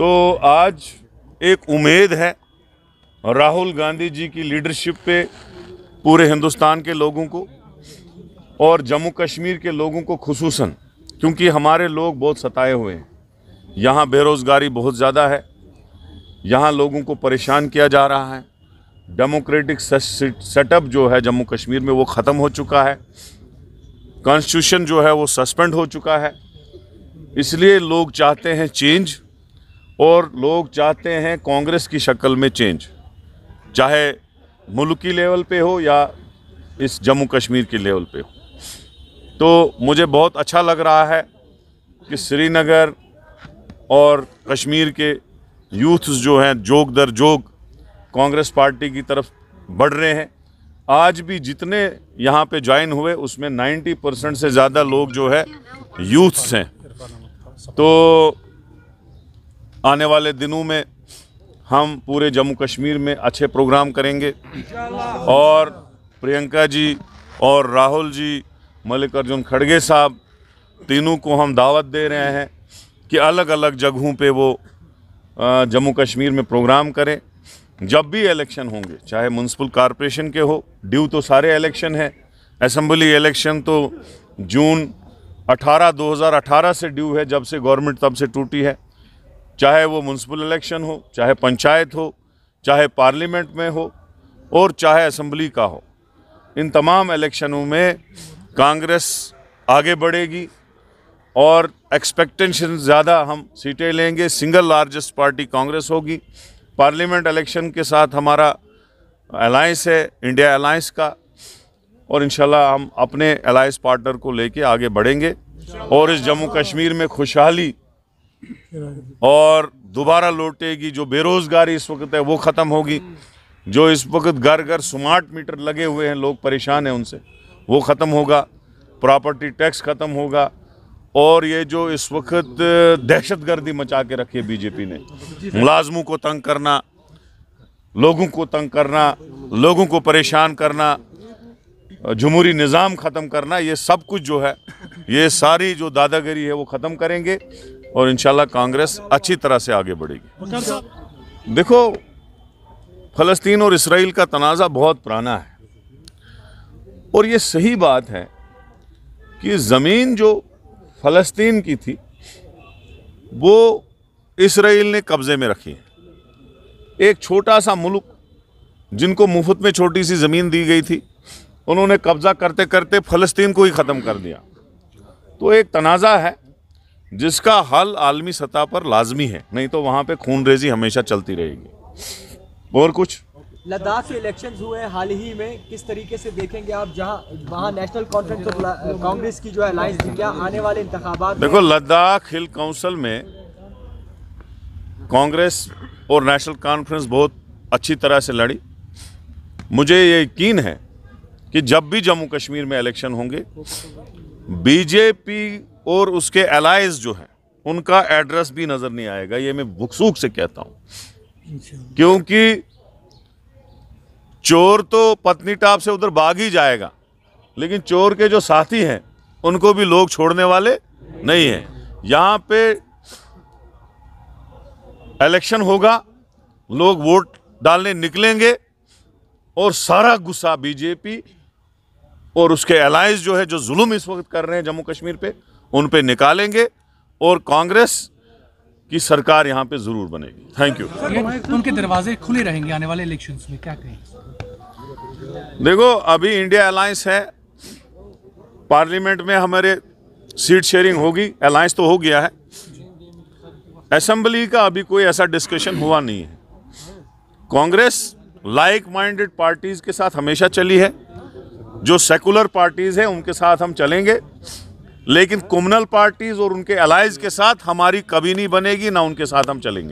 तो आज एक उम्मीद है राहुल गांधी जी की लीडरशिप पे पूरे हिंदुस्तान के लोगों को और जम्मू कश्मीर के लोगों को खसूस क्योंकि हमारे लोग बहुत सताए हुए हैं यहाँ बेरोज़गारी बहुत ज़्यादा है यहाँ लोगों को परेशान किया जा रहा है डेमोक्रेटिक सेटअप जो है जम्मू कश्मीर में वो ख़त्म हो चुका है कॉन्स्टिट्यूशन जो है वो सस्पेंड हो चुका है इसलिए लोग चाहते हैं चेंज और लोग चाहते हैं कांग्रेस की शक्ल में चेंज चाहे मुल्की लेवल पे हो या इस जम्मू कश्मीर के लेवल पे हो तो मुझे बहुत अच्छा लग रहा है कि श्रीनगर और कश्मीर के यूथ्स जो हैं जोग दर जोग कांग्रेस पार्टी की तरफ बढ़ रहे हैं आज भी जितने यहाँ पे ज्वाइन हुए उसमें 90 परसेंट से ज़्यादा लोग जो है यूथ्स हैं तो आने वाले दिनों में हम पूरे जम्मू कश्मीर में अच्छे प्रोग्राम करेंगे और प्रियंका जी और राहुल जी मल्लिकार्जुन खड़गे साहब तीनों को हम दावत दे रहे हैं कि अलग अलग जगहों पे वो जम्मू कश्मीर में प्रोग्राम करें जब भी इलेक्शन होंगे चाहे म्यूनसिपल कॉरपोरेशन के हो ड्यू तो सारे इलेक्शन हैं असम्बली इलेक्शन तो जून 18 2018 से ड्यू है जब से गवर्नमेंट तब से टूटी है चाहे वो म्यूनसिपल इलेक्शन हो चाहे पंचायत हो चाहे पार्लियामेंट में हो और चाहे असम्बली का हो इन तमाम इलेक्शनों में कांग्रेस आगे बढ़ेगी और एक्सपेक्टेशन ज़्यादा हम सीटें लेंगे सिंगल लार्जेस्ट पार्टी कांग्रेस होगी पार्लियामेंट इलेक्शन के साथ हमारा अलायंस है इंडिया अलायंस का और इन हम अपने अलायंस पार्टनर को लेके आगे बढ़ेंगे और इस जम्मू कश्मीर में खुशहाली और दोबारा लौटेगी जो बेरोज़गारी इस वक्त है वो ख़त्म होगी जो इस वक्त घर घर स्मार्ट मीटर लगे हुए हैं लोग परेशान हैं उनसे वो ख़त्म होगा प्रॉपर्टी टैक्स ख़त्म होगा और ये जो इस वक्त दहशत गर्दी मचा के रखी है बीजेपी ने मुलाजमों को तंग करना लोगों को तंग करना लोगों को परेशान करना जमहूरी निज़ाम ख़त्म करना ये सब कुछ जो है ये सारी जो दादागिरी है वो ख़त्म करेंगे और इन कांग्रेस अच्छी तरह से आगे बढ़ेगी देखो फ़लस्तीन और इसराइल का तनाज़ा बहुत पुराना है और ये सही बात है कि ज़मीन जो फ़लस्तीन की थी वो इसराइल ने कब्ज़े में रखी है एक छोटा सा मुल्क जिनको मुफ्त में छोटी सी ज़मीन दी गई थी उन्होंने कब्ज़ा करते करते फ़लस्तीन को ही ख़त्म कर दिया तो एक तनाज़ा है जिसका हल आलमी सतह पर लाजमी है नहीं तो वहाँ पे खून रेजी हमेशा चलती रहेगी और कुछ लद्दाख के इलेक्शन हुए हाल ही में किस तरीके से देखेंगे आप जहाँ वहाँ नेशनल कॉन्फ्रेंस तो कांग्रेस की जो अलायंस क्या आने वाले इंतबात देखो लद्दाख हिल काउंसिल में कांग्रेस और नेशनल कॉन्फ्रेंस बहुत अच्छी तरह से लड़ी मुझे ये यकीन है कि जब भी जम्मू कश्मीर में इलेक्शन होंगे बीजेपी और उसके एलाइज जो हैं उनका एड्रेस भी नज़र नहीं आएगा ये मैं भुकसूख से कहता हूँ क्योंकि चोर तो पत्नीटाप से उधर भाग ही जाएगा लेकिन चोर के जो साथी हैं उनको भी लोग छोड़ने वाले नहीं हैं यहाँ पे इलेक्शन होगा लोग वोट डालने निकलेंगे और सारा गुस्सा बीजेपी और उसके अलाइज जो है जो जुल्म इस वक्त कर रहे हैं जम्मू कश्मीर पे उन पे निकालेंगे और कांग्रेस की सरकार यहाँ पे ज़रूर बनेगी थैंक यू उनके दरवाजे खुले रहेंगे आने वाले इलेक्शन में क्या कहें देखो अभी इंडिया अलायंस है पार्लियामेंट में हमारे सीट शेयरिंग होगी अलायंस तो हो गया है असेंबली का अभी कोई ऐसा डिस्कशन हुआ नहीं है कांग्रेस लाइक माइंडेड पार्टीज़ के साथ हमेशा चली है जो सेकुलर पार्टीज़ हैं उनके साथ हम चलेंगे लेकिन कम्युनल पार्टीज़ और उनके अलाइज के साथ हमारी कभी नहीं बनेगी ना उनके साथ हम चलेंगे